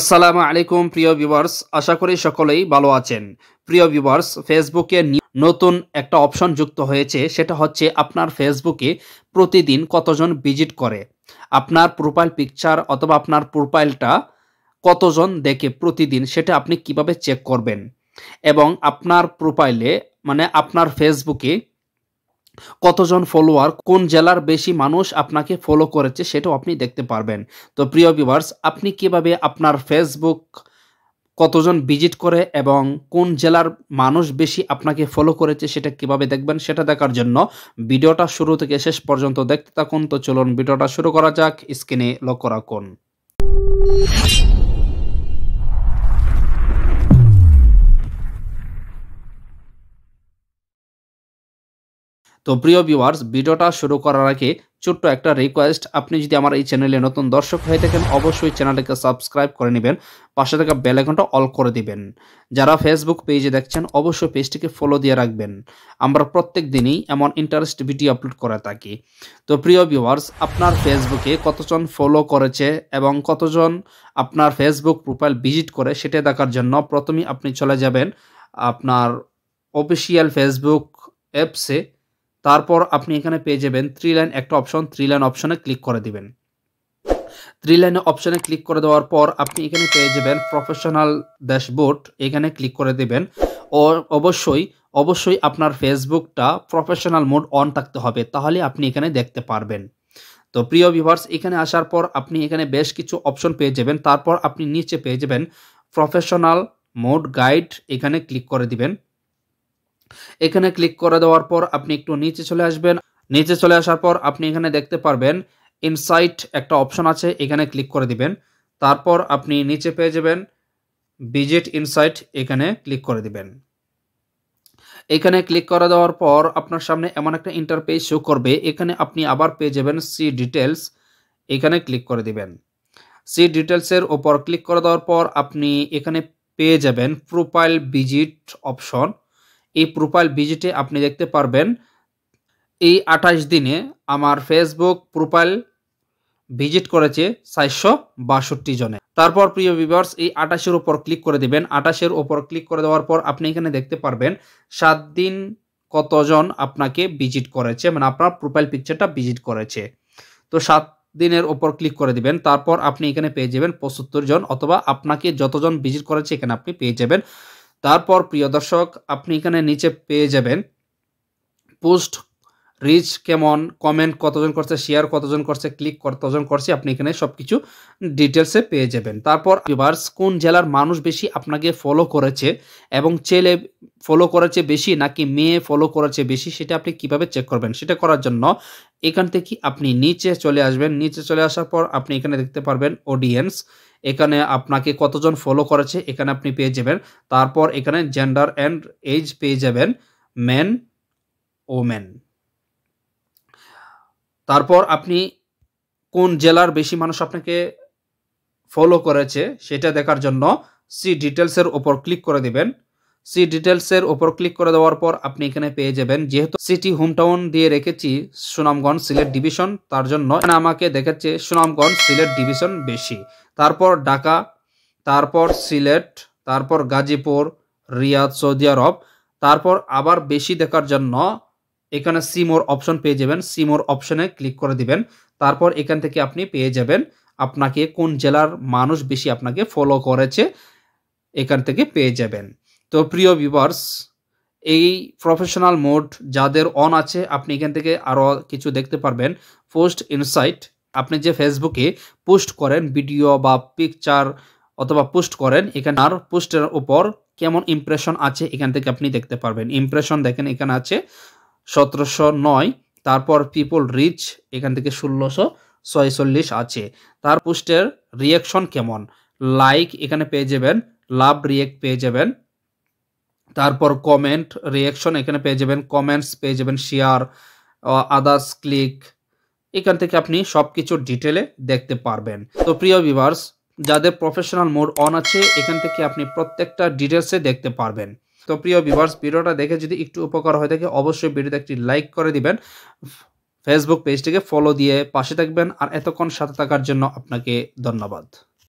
আসসালামু আলাইকুম প্রিয় ভিউয়ার্স আশা করি সকলেই ভালো আছেন প্রিয় ভিউয়ার্স ফেসবুকে নতুন একটা অপশন যুক্ত হয়েছে সেটা হচ্ছে আপনার ফেসবুকে প্রতিদিন কতজন ভিজিট করে আপনার প্রোফাইল পিকচার অথবা আপনার প্রোফাইলটা কতজন দেখে প্রতিদিন সেটা আপনি কিভাবে চেক করবেন এবং আপনার প্রোফাইলে মানে আপনার ফেসবুকে কতজন ফলোয়ার কোন জেলার বেশি মানুষ আপনাকে ফলো করেছে সেটাও আপনি দেখতে পারবেন তো প্রিয় ভিউয়ার্স আপনি কিভাবে আপনার ফেসবুক কতজন ভিজিট করে এবং কোন জেলার মানুষ বেশি আপনাকে ফলো করেছে সেটা কিভাবে দেখবেন সেটা দেখার জন্য ভিডিওটা শুরু থেকে শেষ পর্যন্ত দেখতে থাকুন তো চলুন ভিডিওটা শুরু করা যাক স্ক্রিনে লক্ষ্য রাখুন তো প্রিয় ভিউয়ার্স ভিডিওটা শুরু করার আগে ছোট্ট একটা রিকোয়েস্ট আপনি যদি আমার এই চ্যানেলে নতুন দর্শক হয়ে থাকেন অবশ্যই চ্যানেলটাকে সাবস্ক্রাইব করে নেবেন পাশে থাকা বেলাইকনটা অল করে দিবেন যারা ফেসবুক পেজে দেখছেন অবশ্যই পেজটিকে ফলো দিয়ে রাখবেন আমরা প্রত্যেক দিনই এমন ইন্টারেস্ট ভিডিও আপলোড করে থাকি তো প্রিয় ভিউয়ার্স আপনার ফেসবুকে কতজন ফলো করেছে এবং কতজন আপনার ফেসবুক প্রোফাইল ভিজিট করে সেটা দেখার জন্য প্রথমেই আপনি চলে যাবেন আপনার অফিসিয়াল ফেসবুক অ্যাপসে তারপর আপনি এখানে পেয়ে যাবেন থ্রি লাইন একটা অপশন থ্রি লাইন অপশনে ক্লিক করে দিবেন থ্রি লাইনে অপশনে ক্লিক করে দেওয়ার পর আপনি এখানে পেয়ে যাবেন প্রফেশনাল ড্যাশবোর্ড এখানে ক্লিক করে দেবেন ও অবশ্যই অবশ্যই আপনার ফেসবুকটা প্রফেশনাল মোড অন থাকতে হবে তাহলে আপনি এখানে দেখতে পারবেন তো প্রিয় ভিভার্স এখানে আসার পর আপনি এখানে বেশ কিছু অপশন পেয়ে যাবেন তারপর আপনি নিচে পেয়ে যাবেন প্রফেশনাল মোড গাইড এখানে ক্লিক করে দিবেন এখানে ক্লিক করে দেওয়ার পর আপনি একটু নিচে চলে আসবেন নিচে চলে আসার পর আপনি এখানে দেখতে পারবেন ইনসাইট একটা অপশন আছে এখানে ক্লিক করে দিবেন তারপর আপনি নিচে পেয়ে যাবেন ভিজিট ইনসাইট এখানে ক্লিক করে দিবেন এখানে ক্লিক করে দেওয়ার পর আপনার সামনে এমন একটা ইন্টারপেজ শো করবে এখানে আপনি আবার পেয়ে যাবেন সি ডিটেলস এখানে ক্লিক করে দিবেন সি ডিটেলসের ওপর ক্লিক করে দেওয়ার পর আপনি এখানে পেয়ে যাবেন প্রোফাইল ভিজিট অপশন এই প্রোফাইল ভিজিটে আপনি দেখতে পারবেন এই আঠাশ দিনে আমার ফেসবুক প্রোফাইল ভিজিট করেছে চারশো বাষট্টি জনে তারপর প্রিয় ভিভার্স এই আঠাশের ওপর ক্লিক করে দেবেন আঠাশের ওপর ক্লিক করে দেওয়ার পর আপনি এখানে দেখতে পারবেন সাত দিন কতজন আপনাকে ভিজিট করেছে মানে আপনার প্রোফাইল পিকচারটা ভিজিট করেছে তো সাত দিনের ওপর ক্লিক করে দিবেন তারপর আপনি এখানে পেয়ে যাবেন পঁচাত্তর জন অথবা আপনাকে যতজন ভিজিট করেছে এখানে আপনি পেয়ে যাবেন তারপর প্রিয় দর্শক আপনি এখানে নিচে পেয়ে যাবেন পোস্ট রিচ কেমন কমেন্ট কতজন করছে শেয়ার কতজন করছে ক্লিক কতজন করছে আপনি এখানে সব কিছু ডিটেলসে পেয়ে যাবেন তারপর ভিউয়ার্স কোন জেলার মানুষ বেশি আপনাকে ফলো করেছে এবং ছেলে ফলো করেছে বেশি নাকি মেয়ে ফলো করেছে বেশি সেটা আপনি কিভাবে চেক করবেন সেটা করার জন্য এখান থেকে আপনি নিচে চলে আসবেন নিচে চলে আসার পর আপনি এখানে দেখতে পারবেন অডিয়েন্স এখানে আপনাকে কতজন ফলো করেছে এখানে আপনি পেয়ে যাবেন তারপর এখানে জেন্ডার অ্যান্ড এজ পেয়ে যাবেন ম্যান ওমেন তারপর আপনি কোন জেলার বেশি মানুষ আপনাকে ফলো করেছে সেটা দেখার জন্য সি ডিটেলসের ওপর ক্লিক করে দেবেন সি ডিটেলসের ওপর ক্লিক করে দেওয়ার পর আপনি এখানে পেয়ে যাবেন যেহেতু সিটি হোমটাউন দিয়ে রেখেছি সুনামগঞ্জ সিলেট ডিভিশন তার জন্য আমাকে দেখাচ্ছে সুনামগঞ্জ সিলেট ডিভিশন বেশি তারপর ঢাকা তারপর সিলেট তারপর গাজীপুর রিয়াদ সৌদি আরব তারপর আবার বেশি দেখার জন্য এখানে সিমোর অপশন পেয়ে যাবেন সিমোর অপশনে ক্লিক করে দিবেন তারপর এখান থেকে আপনি পেয়ে যাবেন আপনাকে কোন জেলার মানুষ বেশি আপনাকে ফলো করেছে এখান থেকে পেয়ে যাবেন তো প্রিয় ভিভার্স এই প্রফেশনাল মোড যাদের অন আছে আপনি এখান থেকে আরও কিছু দেখতে পারবেন পোস্ট ইনসাইট আপনি যে ফেসবুকে পোস্ট করেন ভিডিও বা পিকচার অথবা পোস্ট করেন এখানে আর পোস্টের ওপর কেমন ইমপ্রেশন আছে এখান থেকে আপনি দেখতে পারবেন ইমপ্রেশন দেখেন এখানে আছে সতেরোশো নয় তারপর পিপল রিচ এখান থেকে ষোলোশো ছয়চল্লিশ আছে তার পোস্টের রিয়াকশন কেমন লাইক এখানে পেয়ে যাবেন লাভ রিয়েক্ট পেয়ে যাবেন তারপর কমেন্ট রিয়াকশন এখানে পেয়ে যাবেন কমেন্টস পেয়ে যাবেন শেয়ার আদার্স ক্লিক এখান থেকে আপনি সব কিছু ডিটেলে দেখতে পারবেন তো প্রিয় ভিভার্স যাদের প্রফেশনাল মোড অন আছে এখান থেকে আপনি প্রত্যেকটা ডিটেলসে দেখতে পারবেন তো প্রিয় ভিভার্স ভিডিওটা দেখে যদি একটু উপকার হয়ে থাকে অবশ্যই ভিডিওতে একটি লাইক করে দিবেন ফেসবুক পেজটিকে ফলো দিয়ে পাশে থাকবেন আর এতক্ষণ সাথে থাকার জন্য আপনাকে ধন্যবাদ